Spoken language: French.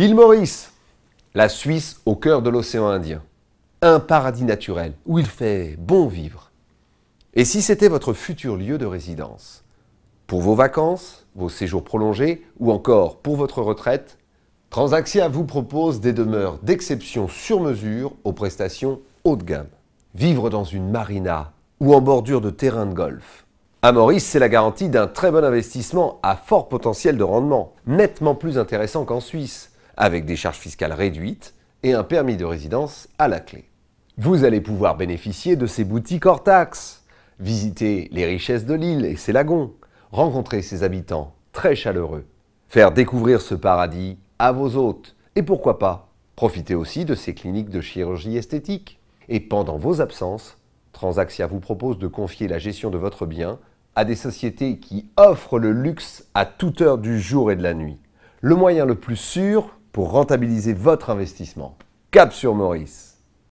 L'île Maurice, la Suisse au cœur de l'océan Indien. Un paradis naturel où il fait bon vivre. Et si c'était votre futur lieu de résidence Pour vos vacances, vos séjours prolongés ou encore pour votre retraite, Transaxia vous propose des demeures d'exception sur mesure aux prestations haut de gamme. Vivre dans une marina ou en bordure de terrain de golf. À Maurice, c'est la garantie d'un très bon investissement à fort potentiel de rendement, nettement plus intéressant qu'en Suisse avec des charges fiscales réduites et un permis de résidence à la clé. Vous allez pouvoir bénéficier de ces boutiques hors taxes, visiter les richesses de l'île et ses lagons, rencontrer ses habitants très chaleureux, faire découvrir ce paradis à vos hôtes et pourquoi pas profiter aussi de ces cliniques de chirurgie esthétique. Et pendant vos absences, Transaxia vous propose de confier la gestion de votre bien à des sociétés qui offrent le luxe à toute heure du jour et de la nuit. Le moyen le plus sûr pour rentabiliser votre investissement. Cap sur Maurice